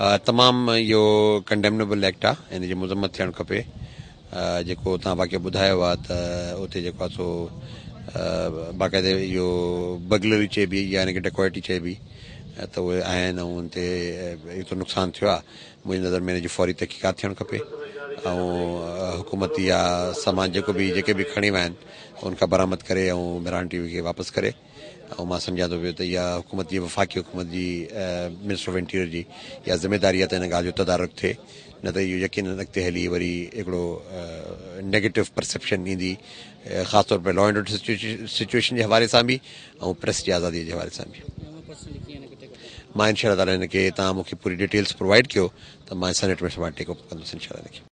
तमामु इहो condemnable act आहे हिन जी मुज़मत थियणु खपे जेको तव्हां बाक़ी ॿुधायो आहे त उते जेको आहे सो बाक़ाइदा इहो बगलरी चइबी या हिनखे डेकॉएटी चएबी त उहे आहिनि ऐं उन ते एतिरो नुक़सानु थियो आहे मुंहिंजी नज़र में हिनजी फौरी तहक़ीक़ात थियणु खपे ऐं हुकूमती या सामान जेको बि जेके बि खणी विया आहिनि उन खां बरामद करे ऐं मिरान टी वी खे वापसि करे ऐं मां सम्झां थो पियो त इहा हुकूमत जी वफ़ाक़ी हुकूमत जी मिनिस्टर ऑफ इंटीरियर जी इहा ज़िमेदारी आहे त हिन ॻाल्हि जो तदारक थिए न त इहो यकीन अॻिते हली वरी हिकिड़ो नेगेटिव परसेप्शन ईंदी ख़ासि तौर ते लॉएंडु सिचुएशन जे हवाले सां बि ऐं प्रेस जी आज़ादी जे हवाले सां बि मां इनशा तव्हां मूंखे पूरी डिटेल्स प्रोवाइड कयो त मां सेनेट में टेकअप कंदुसि इनशा